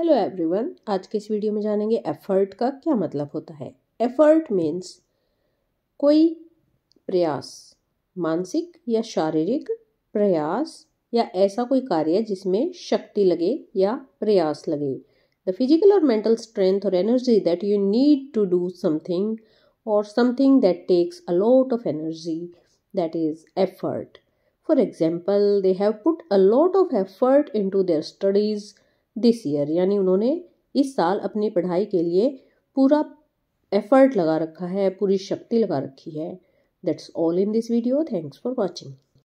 hello everyone आज के इस वीडियो में जानेंगे एफर्ट का क्या मतलब होता है एफर्ट मीन्स कोई प्रयास मानसिक या शारीरिक प्रयास या ऐसा कोई कार्य जिसमें शक्ति लगे या प्रयास लगे द फिजिकल और मेंटल स्ट्रेंथ और energy that you need to do something और something that takes a lot of energy that is effort for example they have put a lot of effort into their studies this year यानी उन्होंने इस साल अपनी पढ़ाई के लिए पूरा एफर्ट लगा रखा है पूरी शक्ति लगा रखी है that's all in this video thanks for watching